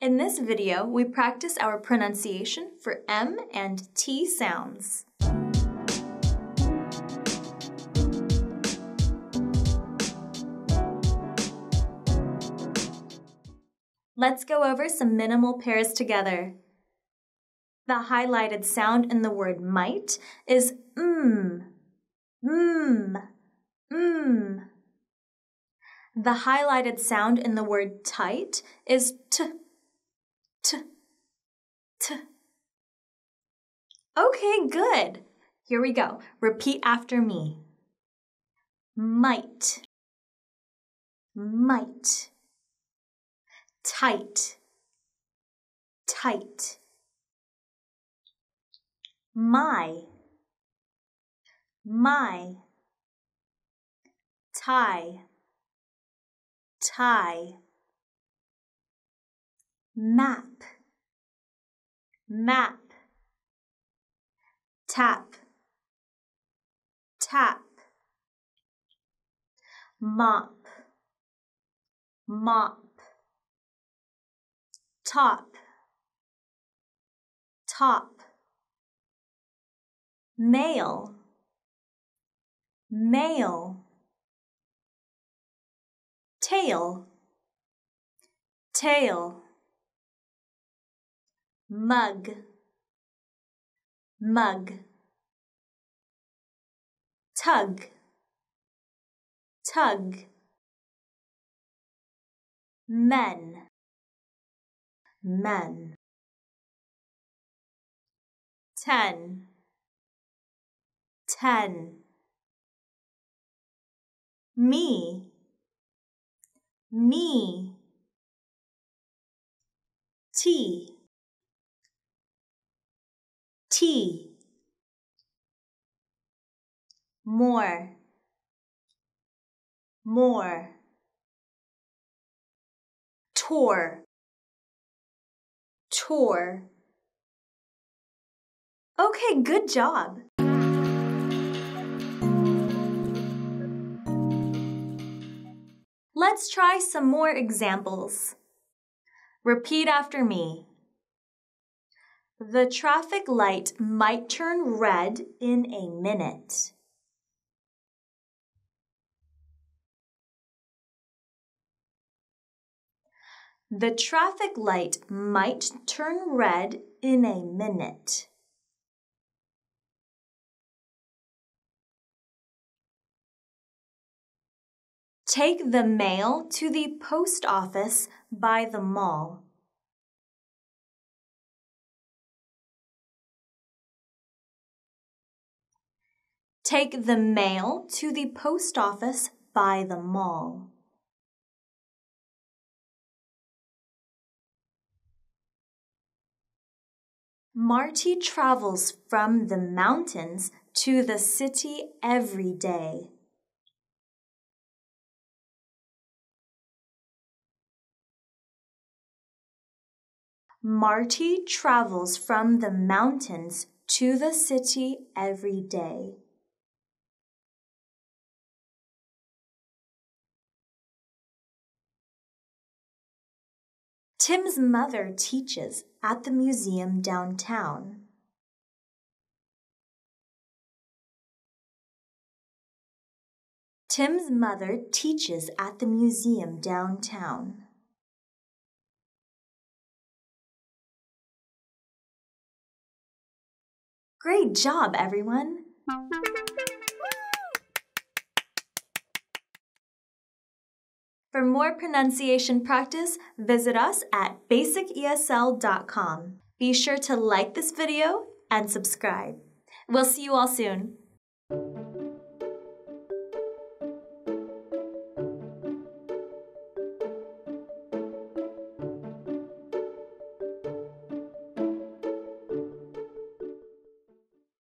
In this video, we practice our pronunciation for M and T sounds. Let's go over some minimal pairs together. The highlighted sound in the word might is mm, mm, mm. The highlighted sound in the word tight is t t, t. Okay, good. Here we go. Repeat after me. Might, might, tight, tight. My, my, tie, tie map map tap tap mop mop top top male male tail tail mug mug tug tug men men ten ten me me tea tea more more tour tour okay good job Let's try some more examples. Repeat after me. The traffic light might turn red in a minute. The traffic light might turn red in a minute. Take the mail to the post office by the mall. Take the mail to the post office by the mall. Marty travels from the mountains to the city every day. Marty travels from the mountains to the city every day. Tim's mother teaches at the museum downtown. Tim's mother teaches at the museum downtown. Great job, everyone! For more pronunciation practice, visit us at basicesl.com. Be sure to like this video and subscribe. We'll see you all soon.